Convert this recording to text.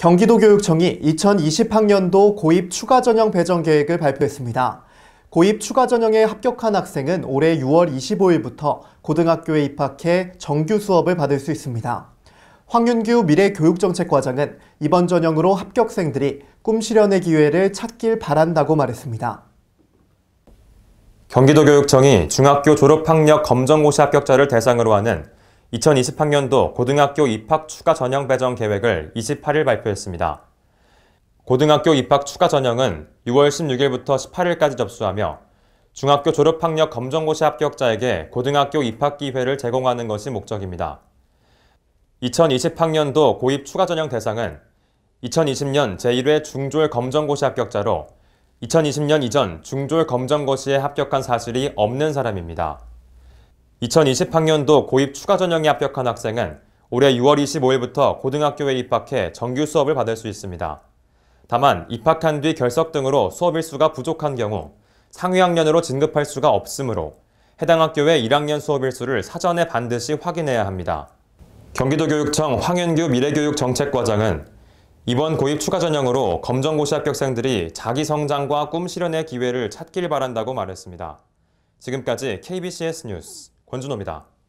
경기도교육청이 2020학년도 고입 추가 전형 배정 계획을 발표했습니다. 고입 추가 전형에 합격한 학생은 올해 6월 25일부터 고등학교에 입학해 정규 수업을 받을 수 있습니다. 황윤규 미래교육정책과장은 이번 전형으로 합격생들이 꿈 실현의 기회를 찾길 바란다고 말했습니다. 경기도교육청이 중학교 졸업학력 검정고시 합격자를 대상으로 하는 2020학년도 고등학교 입학 추가 전형 배정 계획을 28일 발표했습니다. 고등학교 입학 추가 전형은 6월 16일부터 18일까지 접수하며 중학교 졸업학력 검정고시 합격자에게 고등학교 입학 기회를 제공하는 것이 목적입니다. 2020학년도 고입 추가 전형 대상은 2020년 제1회 중졸 검정고시 합격자로 2020년 이전 중졸 검정고시에 합격한 사실이 없는 사람입니다. 2020학년도 고입 추가 전형에 합격한 학생은 올해 6월 25일부터 고등학교에 입학해 정규 수업을 받을 수 있습니다. 다만 입학한 뒤 결석 등으로 수업 일수가 부족한 경우 상위학년으로 진급할 수가 없으므로 해당 학교의 1학년 수업 일수를 사전에 반드시 확인해야 합니다. 경기도교육청 황윤규 미래교육정책과장은 이번 고입 추가 전형으로 검정고시 합격생들이 자기 성장과 꿈 실현의 기회를 찾길 바란다고 말했습니다. 지금까지 KBCS 뉴스 권준호입니다.